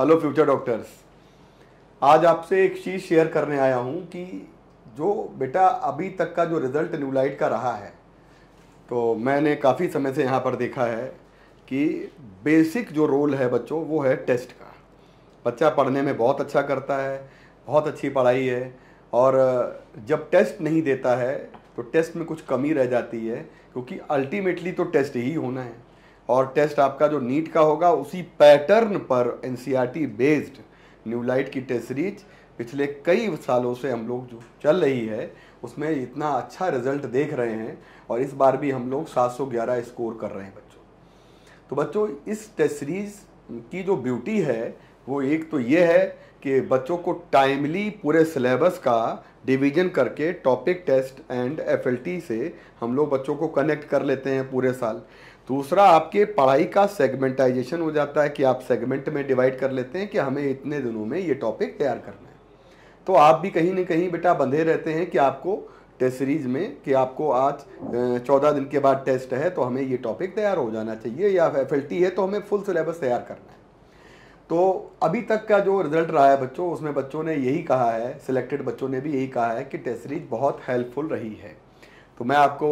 Hello future doctors आज आपसे एक चीज़ शेयर करने आया हूँ कि जो बेटा अभी तक का जो रिज़ल्ट न्यूलाइट का रहा है तो मैंने काफ़ी समय से यहाँ पर देखा है कि बेसिक जो रोल है बच्चों वो है टेस्ट का बच्चा पढ़ने में बहुत अच्छा करता है बहुत अच्छी पढ़ाई है और जब टेस्ट नहीं देता है तो टेस्ट में कुछ कमी रह जाती है क्योंकि अल्टीमेटली तो टेस्ट ही होना है और टेस्ट आपका जो नीट का होगा उसी पैटर्न पर एन बेस्ड न्यू लाइट की टेस्ट सीरीज पिछले कई सालों से हम लोग जो चल रही है उसमें इतना अच्छा रिजल्ट देख रहे हैं और इस बार भी हम लोग 711 स्कोर कर रहे हैं बच्चों तो बच्चों इस टेस्ट सीरीज़ की जो ब्यूटी है वो एक तो ये है कि बच्चों को टाइमली पूरे सिलेबस का डिवीजन करके टॉपिक टेस्ट एंड एफएलटी से हम लोग बच्चों को कनेक्ट कर लेते हैं पूरे साल दूसरा आपके पढ़ाई का सेगमेंटाइजेशन हो जाता है कि आप सेगमेंट में डिवाइड कर लेते हैं कि हमें इतने दिनों में ये टॉपिक तैयार करना है तो आप भी कहीं ना कहीं बेटा बंधे रहते हैं कि आपको टेस्ट सीरीज में कि आपको आज चौदह दिन के बाद टेस्ट है तो हमें ये टॉपिक तैयार हो जाना चाहिए या एफ है तो हमें फुल सिलेबस तैयार करना है तो अभी तक का जो रिजल्ट रहा है बच्चों उसमें बच्चों ने यही कहा है सिलेक्टेड बच्चों ने भी यही कहा है कि टेस्ट सीरीज बहुत हेल्पफुल रही है तो मैं आपको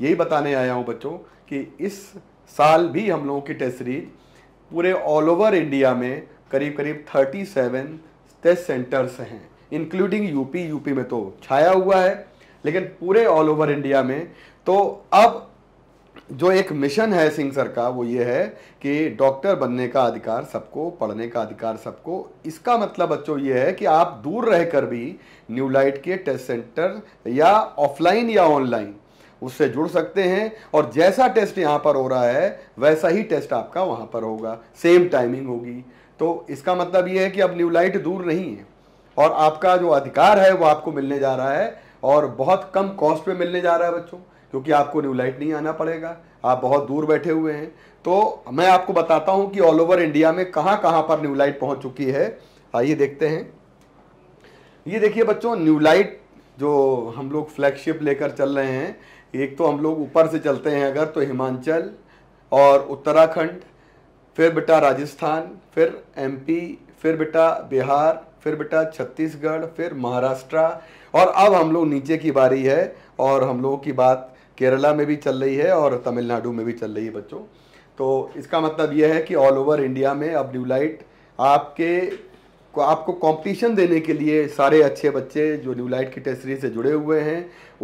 यही बताने आया हूँ बच्चों कि इस साल भी हम लोगों की टेस्ट सीरीज पूरे ऑल ओवर इंडिया में करीब करीब 37 टेस्ट सेंटर्स हैं इंक्लूडिंग यूपी यूपी में तो छाया हुआ है लेकिन पूरे ऑल ओवर इंडिया में तो अब जो एक मिशन है सिंह सर का वो ये है कि डॉक्टर बनने का अधिकार सबको पढ़ने का अधिकार सबको इसका मतलब बच्चों ये है कि आप दूर रहकर भी न्यू लाइट के टेस्ट सेंटर या ऑफलाइन या ऑनलाइन उससे जुड़ सकते हैं और जैसा टेस्ट यहाँ पर हो रहा है वैसा ही टेस्ट आपका वहाँ पर होगा सेम टाइमिंग होगी तो इसका मतलब ये है कि अब न्यू लाइट दूर नहीं है और आपका जो अधिकार है वो आपको मिलने जा रहा है और बहुत कम कॉस्ट पे मिलने जा रहा है बच्चों क्योंकि आपको न्यू लाइट नहीं आना पड़ेगा आप बहुत दूर बैठे हुए हैं तो मैं आपको बताता हूँ कि ऑल ओवर इंडिया में कहाँ कहाँ पर न्यू लाइट पहुँच चुकी है आइए देखते हैं ये देखिए बच्चों न्यू लाइट जो हम लोग फ्लैगशिप लेकर चल रहे हैं एक तो हम लोग ऊपर से चलते हैं अगर तो हिमाचल और उत्तराखंड फिर बेटा राजस्थान फिर एमपी फिर बेटा बिहार फिर बेटा छत्तीसगढ़ फिर महाराष्ट्र और अब हम लोग नीचे की बारी है और हम लोगों की बात केरला में भी चल रही है और तमिलनाडु में भी चल रही है बच्चों तो इसका मतलब यह है कि ऑल ओवर इंडिया में अब ड्यूलाइट आपके को आपको कंपटीशन देने के लिए सारे अच्छे बच्चे जो न्यू लाइट की टेस्ट सीरीज से जुड़े हुए हैं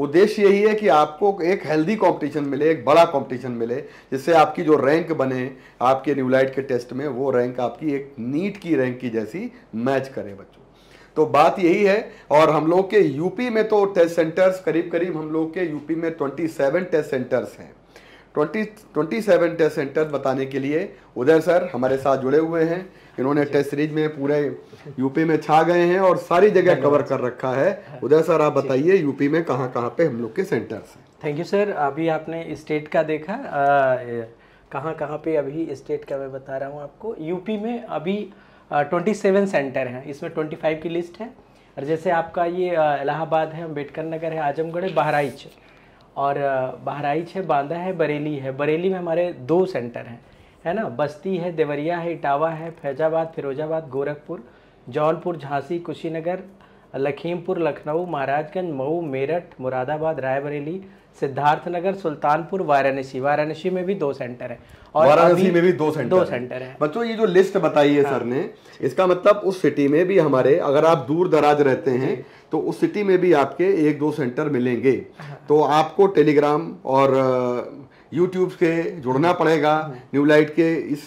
उद्देश्य यही है कि आपको एक हेल्दी कंपटीशन मिले एक बड़ा कंपटीशन मिले जिससे आपकी जो रैंक बने आपके न्यू लाइट के टेस्ट में वो रैंक आपकी एक नीट की रैंक की जैसी मैच करे बच्चों तो बात यही है और हम लोग के यूपी में तो टेस्ट सेंटर्स करीब करीब हम लोग के यूपी में 27 टेस्ट सेंटर्स हैं 20 27 टेस्ट सेंटर्स बताने के लिए उदय सर हमारे साथ जुड़े हुए हैं इन्होंने टेस्ट सीरीज में पूरे यूपी में छा गए हैं और सारी जगह कवर कर रखा है उदय सर आप बताइए यूपी में कहाँ कहाँ पे हम लोग के सेंटर्स हैं थैंक यू सर अभी आपने स्टेट का देखा कहाँ कहाँ पे अभी स्टेट का मैं बता रहा हूँ आपको यूपी में अभी ट्वेंटी सेवन सेंटर हैं इसमें ट्वेंटी फाइव की लिस्ट है और जैसे आपका ये इलाहाबाद है अम्बेडकर नगर है आजमगढ़ है बहराइच और बहराइच है बांदा है बरेली है बरेली में हमारे दो सेंटर हैं है ना बस्ती है देवरिया है इटावा है फैजाबाद फिरोजाबाद गोरखपुर जौनपुर झांसी कुशीनगर लखीमपुर लखनऊ महाराजगंज मऊ मेरठ मुरादाबाद रायबरेली सिद्धार्थनगर सुल्तानपुर वाराणसी वाराणसी में भी दो सेंटर है और वाराणसी में भी दो सेंटर दो सेंटर है बच्चों ये जो लिस्ट बताई है हाँ। सर ने इसका मतलब उस सिटी में भी हमारे अगर आप दूर दराज रहते हैं तो उस सिटी में भी आपके एक दो सेंटर मिलेंगे हाँ। तो आपको टेलीग्राम और यूट्यूब से जुड़ना पड़ेगा न्यू लाइट के इस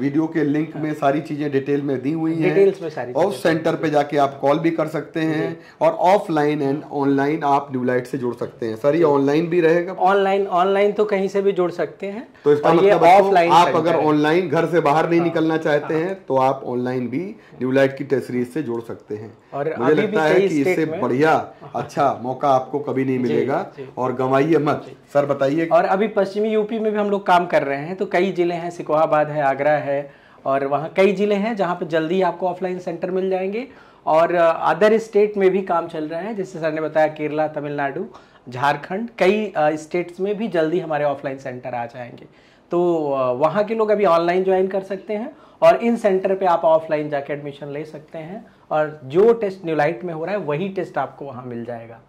वीडियो के लिंक हाँ। में सारी चीज़ें डिटेल में दी हुई हैं और सेंटर पे जाके आप कॉल भी कर सकते हैं और ऑफलाइन एंड ऑनलाइन आप न्यू लाइट से जुड़ सकते हैं सर ये ऑनलाइन भी रहेगा ऑनलाइन ऑनलाइन तो कहीं से भी जुड़ सकते हैं तो इसका मतलब ऑफलाइन आप अगर ऑनलाइन घर से बाहर नहीं हाँ। निकलना चाहते हाँ। हैं तो आप ऑनलाइन भी न्यू लाइट की टेस्ट से जुड़ सकते हैं और मुझे लगता है कि इससे बढ़िया अच्छा मौका आपको कभी नहीं मिलेगा और गंवाइए मत सर बताइए और अभी पश्चिम पश्चिमी यूपी में भी हम लोग काम कर रहे हैं तो कई ज़िले हैं सिकोहाबाद है आगरा है और वहाँ कई ज़िले हैं जहाँ पर जल्दी आपको ऑफलाइन सेंटर मिल जाएंगे और अदर स्टेट में भी काम चल रहा है जैसे सर ने बताया केरला तमिलनाडु झारखंड कई स्टेट्स में भी जल्दी हमारे ऑफलाइन सेंटर आ जाएंगे तो वहाँ के लोग अभी ऑनलाइन ज्वाइन कर सकते हैं और इन सेंटर पे आप ऑफलाइन जाके एडमिशन ले सकते हैं और जो टेस्ट न्यूलाइट में हो रहा है वही टेस्ट आपको वहाँ मिल जाएगा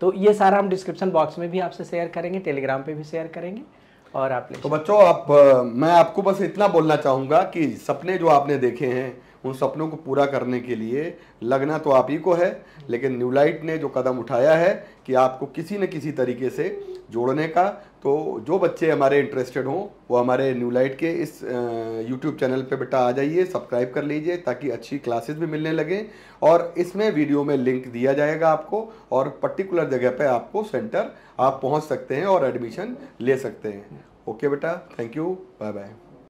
तो ये सारा हम डिस्क्रिप्शन बॉक्स में भी आपसे शेयर करेंगे टेलीग्राम पे भी शेयर करेंगे और आप तो बच्चों आप मैं आपको बस इतना बोलना चाहूँगा कि सपने जो आपने देखे हैं उन सपनों को पूरा करने के लिए लगना तो आप ही को है लेकिन न्यूलाइट ने जो कदम उठाया है कि आपको किसी न किसी तरीके से जोड़ने का तो जो बच्चे हमारे इंटरेस्टेड हों वो हमारे न्यूलाइट के इस यूट्यूब चैनल पे बेटा आ जाइए सब्सक्राइब कर लीजिए ताकि अच्छी क्लासेस भी मिलने लगें और इसमें वीडियो में लिंक दिया जाएगा आपको और पर्टिकुलर जगह पे आपको सेंटर आप पहुंच सकते हैं और एडमिशन ले सकते हैं ओके बेटा थैंक यू बाय बाय